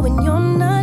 when you're not.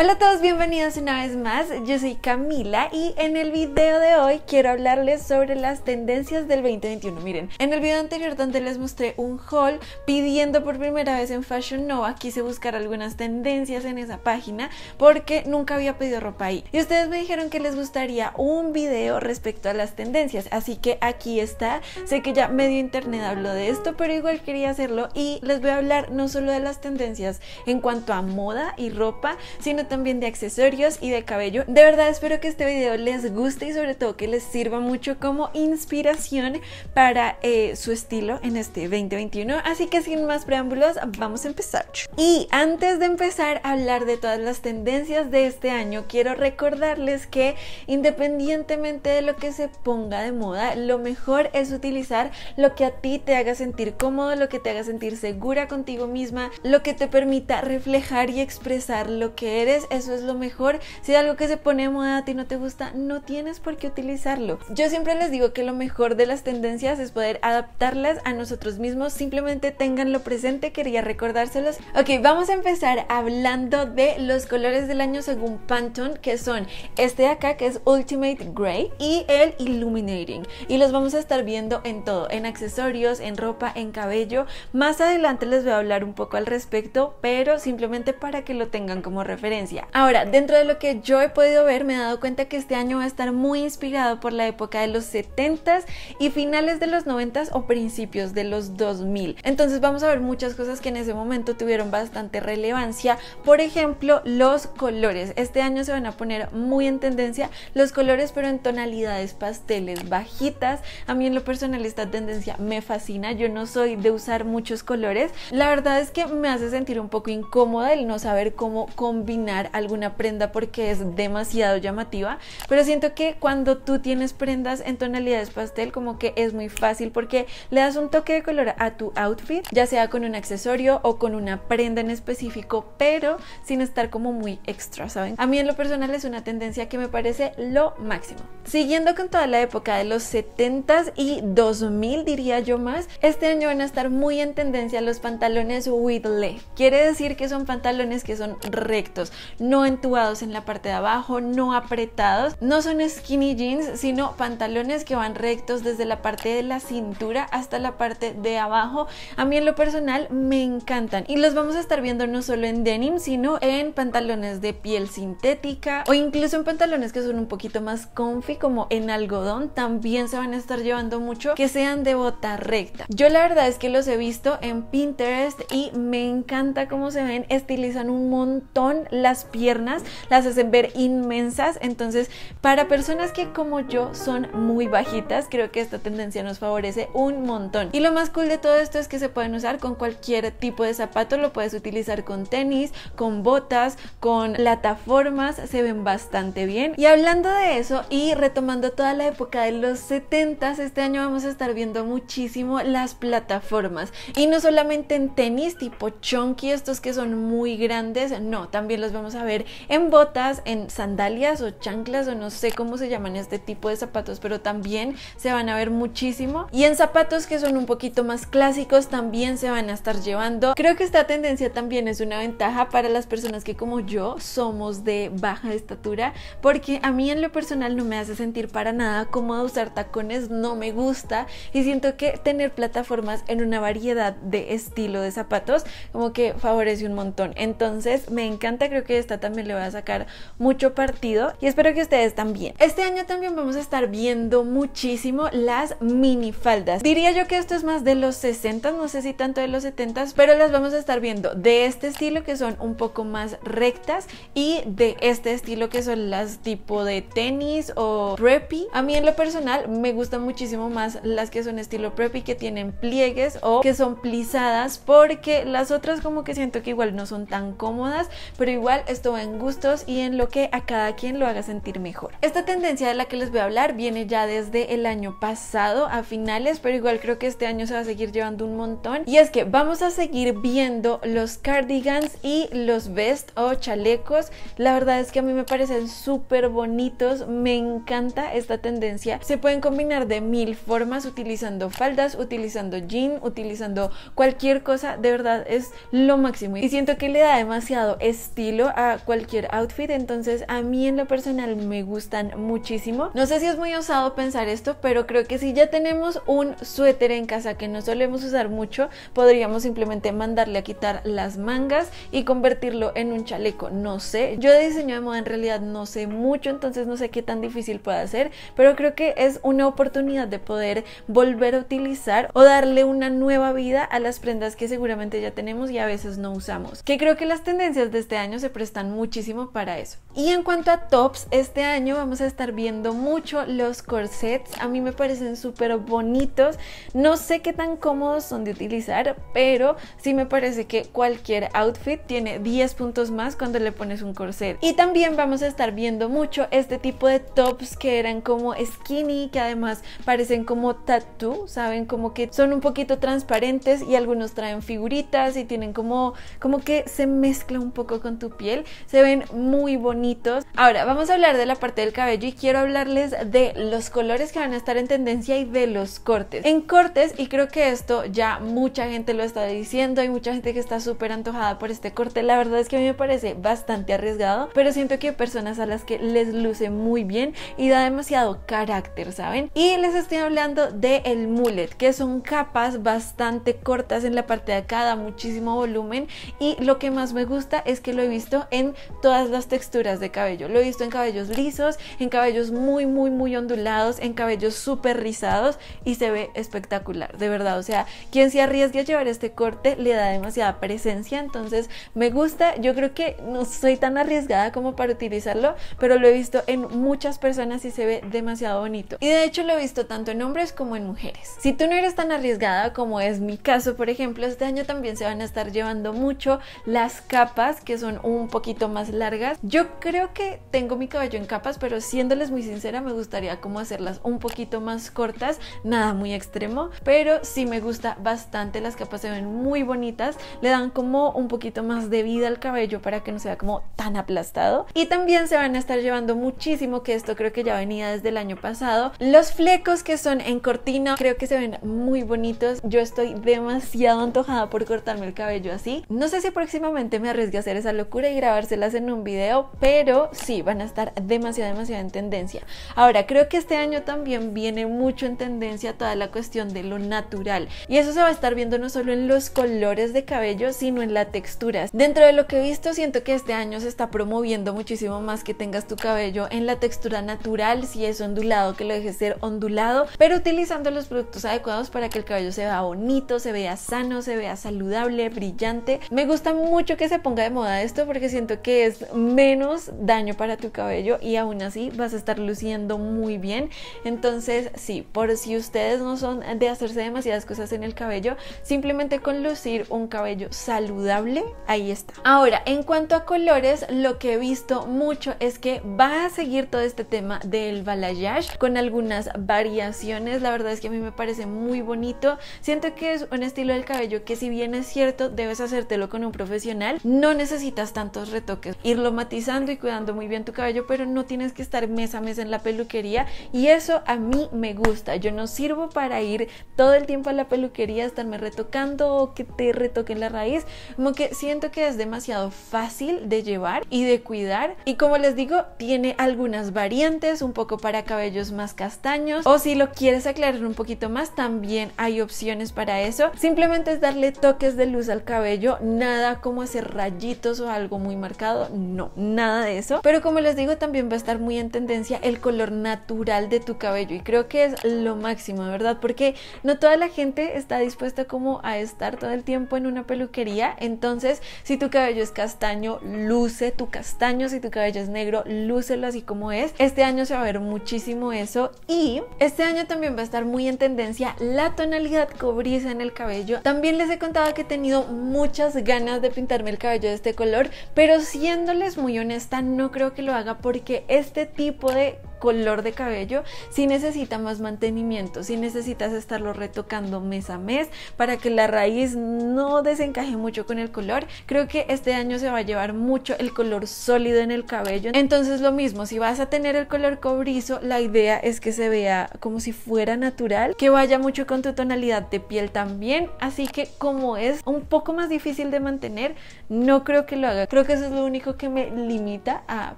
Hola a todos, bienvenidos una vez más. Yo soy Camila y en el video de hoy quiero hablarles sobre las tendencias del 2021. Miren, en el video anterior donde les mostré un haul pidiendo por primera vez en Fashion Nova, quise buscar algunas tendencias en esa página porque nunca había pedido ropa ahí. Y ustedes me dijeron que les gustaría un video respecto a las tendencias, así que aquí está. Sé que ya medio internet habló de esto, pero igual quería hacerlo y les voy a hablar no solo de las tendencias en cuanto a moda y ropa, sino también de accesorios y de cabello. De verdad espero que este video les guste y sobre todo que les sirva mucho como inspiración para eh, su estilo en este 2021. Así que sin más preámbulos, vamos a empezar. Y antes de empezar a hablar de todas las tendencias de este año, quiero recordarles que independientemente de lo que se ponga de moda, lo mejor es utilizar lo que a ti te haga sentir cómodo, lo que te haga sentir segura contigo misma, lo que te permita reflejar y expresar lo que eres eso es lo mejor. Si algo que se pone moda a ti no te gusta, no tienes por qué utilizarlo. Yo siempre les digo que lo mejor de las tendencias es poder adaptarlas a nosotros mismos. Simplemente tenganlo presente, quería recordárselos. Ok, vamos a empezar hablando de los colores del año según Pantone, que son este de acá, que es Ultimate Gray, y el Illuminating. Y los vamos a estar viendo en todo, en accesorios, en ropa, en cabello. Más adelante les voy a hablar un poco al respecto, pero simplemente para que lo tengan como referencia. Ahora, dentro de lo que yo he podido ver, me he dado cuenta que este año va a estar muy inspirado por la época de los 70s y finales de los 90s o principios de los 2000. Entonces vamos a ver muchas cosas que en ese momento tuvieron bastante relevancia. Por ejemplo, los colores. Este año se van a poner muy en tendencia los colores, pero en tonalidades pasteles bajitas. A mí en lo personal esta tendencia me fascina. Yo no soy de usar muchos colores. La verdad es que me hace sentir un poco incómoda el no saber cómo combinar alguna prenda porque es demasiado llamativa, pero siento que cuando tú tienes prendas en tonalidades pastel como que es muy fácil porque le das un toque de color a tu outfit, ya sea con un accesorio o con una prenda en específico, pero sin estar como muy extra, ¿saben? A mí en lo personal es una tendencia que me parece lo máximo. Siguiendo con toda la época de los 70s y 2000 diría yo más, este año van a estar muy en tendencia los pantalones withle. Quiere decir que son pantalones que son rectos, no entubados en la parte de abajo, no apretados, no son skinny jeans, sino pantalones que van rectos desde la parte de la cintura hasta la parte de abajo. A mí en lo personal me encantan y los vamos a estar viendo no solo en denim, sino en pantalones de piel sintética o incluso en pantalones que son un poquito más comfy como en algodón también se van a estar llevando mucho que sean de bota recta. Yo la verdad es que los he visto en Pinterest y me encanta cómo se ven, estilizan un montón las piernas, las hacen ver inmensas, entonces para personas que como yo son muy bajitas, creo que esta tendencia nos favorece un montón. Y lo más cool de todo esto es que se pueden usar con cualquier tipo de zapato, lo puedes utilizar con tenis, con botas, con plataformas, se ven bastante bien. Y hablando de eso y tomando toda la época de los 70, s este año vamos a estar viendo muchísimo las plataformas. Y no solamente en tenis tipo chunky, estos que son muy grandes, no, también los vamos a ver en botas, en sandalias o chanclas o no sé cómo se llaman este tipo de zapatos, pero también se van a ver muchísimo. Y en zapatos que son un poquito más clásicos también se van a estar llevando. Creo que esta tendencia también es una ventaja para las personas que como yo somos de baja estatura, porque a mí en lo personal no me hace sentir para nada cómodo usar tacones no me gusta y siento que tener plataformas en una variedad de estilo de zapatos como que favorece un montón. Entonces me encanta, creo que esta también le va a sacar mucho partido y espero que ustedes también. Este año también vamos a estar viendo muchísimo las mini faldas Diría yo que esto es más de los 60, no sé si tanto de los 70, pero las vamos a estar viendo de este estilo que son un poco más rectas y de este estilo que son las tipo de tenis o preppy. A mí en lo personal me gustan muchísimo más las que son estilo preppy, que tienen pliegues o que son plisadas, porque las otras como que siento que igual no son tan cómodas, pero igual esto va en gustos y en lo que a cada quien lo haga sentir mejor. Esta tendencia de la que les voy a hablar viene ya desde el año pasado a finales, pero igual creo que este año se va a seguir llevando un montón. Y es que vamos a seguir viendo los cardigans y los vest o chalecos. La verdad es que a mí me parecen súper bonitos, me encantan encanta esta tendencia. Se pueden combinar de mil formas utilizando faldas, utilizando jean, utilizando cualquier cosa. De verdad es lo máximo. Y siento que le da demasiado estilo a cualquier outfit. Entonces a mí en lo personal me gustan muchísimo. No sé si es muy osado pensar esto, pero creo que si ya tenemos un suéter en casa que no solemos usar mucho, podríamos simplemente mandarle a quitar las mangas y convertirlo en un chaleco. No sé. Yo de diseño de moda en realidad no sé mucho, entonces no sé qué tan difícil puede pueda ser, pero creo que es una oportunidad de poder volver a utilizar o darle una nueva vida a las prendas que seguramente ya tenemos y a veces no usamos. Que creo que las tendencias de este año se prestan muchísimo para eso. Y en cuanto a tops, este año vamos a estar viendo mucho los corsets. A mí me parecen súper bonitos. No sé qué tan cómodos son de utilizar, pero sí me parece que cualquier outfit tiene 10 puntos más cuando le pones un corset. Y también vamos a estar viendo mucho este tipo de tops que eran como skinny, que además parecen como tattoo saben, como que son un poquito transparentes y algunos traen figuritas y tienen como, como que se mezcla un poco con tu piel, se ven muy bonitos. Ahora, vamos a hablar de la parte del cabello y quiero hablarles de los colores que van a estar en tendencia y de los cortes. En cortes, y creo que esto ya mucha gente lo está diciendo, hay mucha gente que está súper antojada por este corte, la verdad es que a mí me parece bastante arriesgado, pero siento que hay personas a las que les luce muy bien y da demasiado carácter, ¿saben? Y les estoy hablando de el mullet, que son capas bastante cortas en la parte de acá, da muchísimo volumen y lo que más me gusta es que lo he visto en todas las texturas de cabello. Lo he visto en cabellos lisos, en cabellos muy, muy, muy ondulados, en cabellos súper rizados y se ve espectacular, de verdad. O sea, quien se arriesgue a llevar este corte le da demasiada presencia, entonces me gusta. Yo creo que no soy tan arriesgada como para utilizarlo, pero lo he visto en muchas personas así se ve demasiado bonito. Y de hecho lo he visto tanto en hombres como en mujeres. Si tú no eres tan arriesgada como es mi caso, por ejemplo, este año también se van a estar llevando mucho las capas que son un poquito más largas. Yo creo que tengo mi cabello en capas, pero siéndoles muy sincera, me gustaría como hacerlas un poquito más cortas, nada muy extremo, pero sí me gusta bastante, las capas se ven muy bonitas, le dan como un poquito más de vida al cabello para que no vea como tan aplastado. Y también se van a estar llevando muchísimo, que esto creo que que ya venía desde el año pasado. Los flecos que son en cortina creo que se ven muy bonitos. Yo estoy demasiado antojada por cortarme el cabello así. No sé si próximamente me arriesgue a hacer esa locura y grabárselas en un video, pero sí, van a estar demasiado, demasiado en tendencia. Ahora, creo que este año también viene mucho en tendencia toda la cuestión de lo natural. Y eso se va a estar viendo no solo en los colores de cabello, sino en la texturas Dentro de lo que he visto, siento que este año se está promoviendo muchísimo más que tengas tu cabello en la textura natural si es ondulado, que lo deje ser ondulado, pero utilizando los productos adecuados para que el cabello se vea bonito, se vea sano, se vea saludable, brillante. Me gusta mucho que se ponga de moda esto porque siento que es menos daño para tu cabello y aún así vas a estar luciendo muy bien. Entonces, sí, por si ustedes no son de hacerse demasiadas cosas en el cabello, simplemente con lucir un cabello saludable, ahí está. Ahora, en cuanto a colores, lo que he visto mucho es que va a seguir todo este tema del balayage con algunas variaciones. La verdad es que a mí me parece muy bonito. Siento que es un estilo del cabello que si bien es cierto, debes hacértelo con un profesional. No necesitas tantos retoques. Irlo matizando y cuidando muy bien tu cabello, pero no tienes que estar mes a mes en la peluquería. Y eso a mí me gusta. Yo no sirvo para ir todo el tiempo a la peluquería, estarme retocando o que te retoquen la raíz. Como que siento que es demasiado fácil de llevar y de cuidar. Y como les digo, tiene algunas variantes es un poco para cabellos más castaños o si lo quieres aclarar un poquito más también hay opciones para eso. Simplemente es darle toques de luz al cabello, nada como hacer rayitos o algo muy marcado, no, nada de eso. Pero como les digo también va a estar muy en tendencia el color natural de tu cabello y creo que es lo máximo, ¿verdad? Porque no toda la gente está dispuesta como a estar todo el tiempo en una peluquería, entonces si tu cabello es castaño, luce tu castaño, si tu cabello es negro, lúcelo así como es. Este año se va a ver muchísimo eso y este año también va a estar muy en tendencia la tonalidad cobriza en el cabello. También les he contado que he tenido muchas ganas de pintarme el cabello de este color, pero siéndoles muy honesta, no creo que lo haga porque este tipo de color de cabello, si necesita más mantenimiento, si necesitas estarlo retocando mes a mes para que la raíz no desencaje mucho con el color. Creo que este año se va a llevar mucho el color sólido en el cabello. Entonces lo mismo, si vas a tener el color cobrizo, la idea es que se vea como si fuera natural, que vaya mucho con tu tonalidad de piel también. Así que como es un poco más difícil de mantener, no creo que lo haga. Creo que eso es lo único que me limita a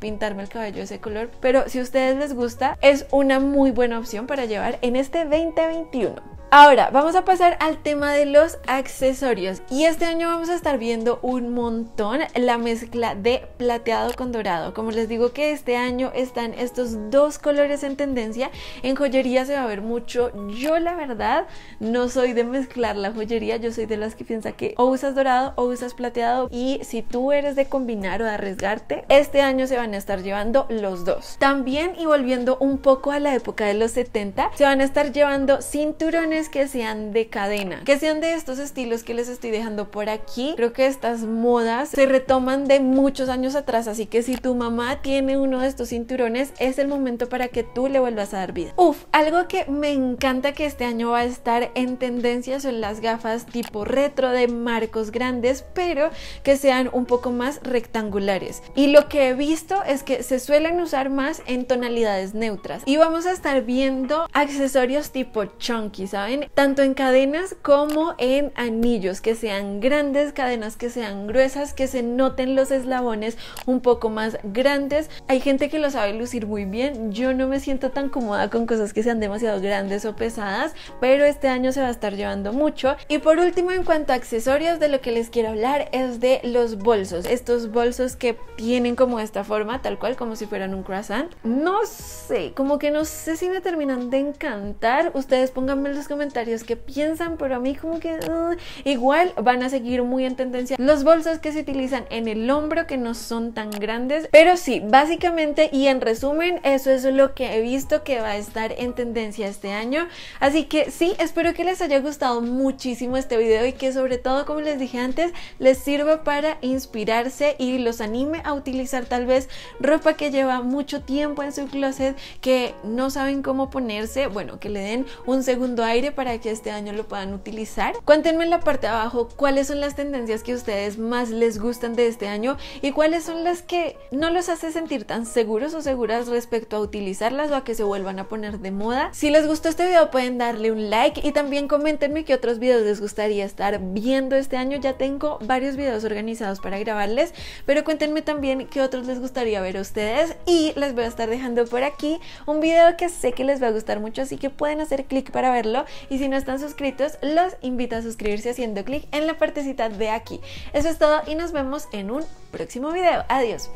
pintarme el cabello ese color. Pero si ustedes gusta, es una muy buena opción para llevar en este 2021. Ahora, vamos a pasar al tema de los accesorios. Y este año vamos a estar viendo un montón la mezcla de plateado con dorado. Como les digo que este año están estos dos colores en tendencia. En joyería se va a ver mucho. Yo la verdad no soy de mezclar la joyería. Yo soy de las que piensa que o usas dorado o usas plateado. Y si tú eres de combinar o de arriesgarte, este año se van a estar llevando los dos. También y volviendo un poco a la época de los 70, se van a estar llevando cinturones que sean de cadena, que sean de estos estilos que les estoy dejando por aquí. Creo que estas modas se retoman de muchos años atrás, así que si tu mamá tiene uno de estos cinturones, es el momento para que tú le vuelvas a dar vida. Uf, algo que me encanta que este año va a estar en tendencia son las gafas tipo retro de marcos grandes, pero que sean un poco más rectangulares. Y lo que he visto es que se suelen usar más en tonalidades neutras. Y vamos a estar viendo accesorios tipo chunky, ¿saben? tanto en cadenas como en anillos, que sean grandes, cadenas que sean gruesas, que se noten los eslabones un poco más grandes. Hay gente que lo sabe lucir muy bien, yo no me siento tan cómoda con cosas que sean demasiado grandes o pesadas, pero este año se va a estar llevando mucho. Y por último, en cuanto a accesorios, de lo que les quiero hablar es de los bolsos, estos bolsos que tienen como esta forma, tal cual como si fueran un croissant. No sé, como que no sé si me terminan de encantar. Ustedes pónganme en los comentarios comentarios que piensan, pero a mí como que uh, igual van a seguir muy en tendencia los bolsos que se utilizan en el hombro que no son tan grandes. Pero sí, básicamente y en resumen, eso es lo que he visto que va a estar en tendencia este año. Así que sí, espero que les haya gustado muchísimo este video y que sobre todo, como les dije antes, les sirva para inspirarse y los anime a utilizar tal vez ropa que lleva mucho tiempo en su closet, que no saben cómo ponerse, bueno, que le den un segundo aire para que este año lo puedan utilizar. Cuéntenme en la parte de abajo cuáles son las tendencias que a ustedes más les gustan de este año y cuáles son las que no los hace sentir tan seguros o seguras respecto a utilizarlas o a que se vuelvan a poner de moda. Si les gustó este video pueden darle un like y también comentenme qué otros videos les gustaría estar viendo este año. Ya tengo varios videos organizados para grabarles, pero cuéntenme también qué otros les gustaría ver a ustedes y les voy a estar dejando por aquí un video que sé que les va a gustar mucho, así que pueden hacer clic para verlo y si no están suscritos, los invito a suscribirse haciendo clic en la partecita de aquí. Eso es todo y nos vemos en un próximo video. Adiós.